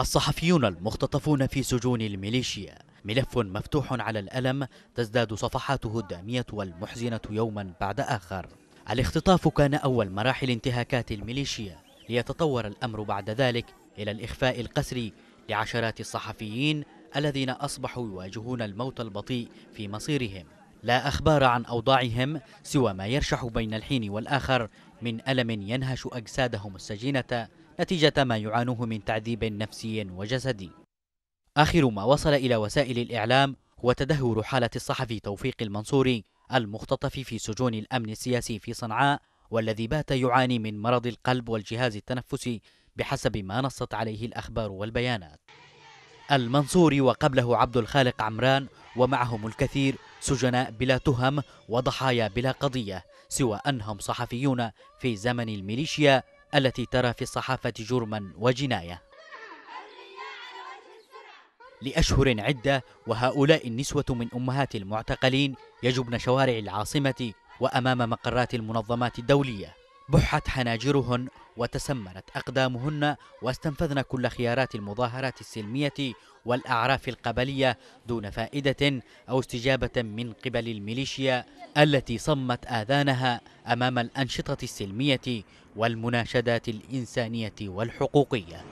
الصحفيون المختطفون في سجون الميليشيا ملف مفتوح على الألم تزداد صفحاته الدامية والمحزنة يوما بعد آخر الاختطاف كان أول مراحل انتهاكات الميليشيا ليتطور الأمر بعد ذلك إلى الإخفاء القسري لعشرات الصحفيين الذين أصبحوا يواجهون الموت البطيء في مصيرهم لا أخبار عن أوضاعهم سوى ما يرشح بين الحين والآخر من ألم ينهش أجسادهم السجينة نتيجة ما يعانوه من تعذيب نفسي وجسدي آخر ما وصل إلى وسائل الإعلام هو تدهور حالة الصحفي توفيق المنصوري المختطف في سجون الأمن السياسي في صنعاء والذي بات يعاني من مرض القلب والجهاز التنفسي بحسب ما نصت عليه الأخبار والبيانات المنصوري وقبله عبد الخالق عمران ومعهم الكثير سجناء بلا تهم وضحايا بلا قضية سوى أنهم صحفيون في زمن الميليشيا التي ترى في الصحافة جرما وجناية لأشهر عدة وهؤلاء النسوة من أمهات المعتقلين يجبن شوارع العاصمة وأمام مقرات المنظمات الدولية بحت حناجرهن وتسمرت أقدامهن واستنفذن كل خيارات المظاهرات السلمية والأعراف القبلية دون فائدة أو استجابة من قبل الميليشيا التي صمت آذانها أمام الأنشطة السلمية والمناشدات الإنسانية والحقوقية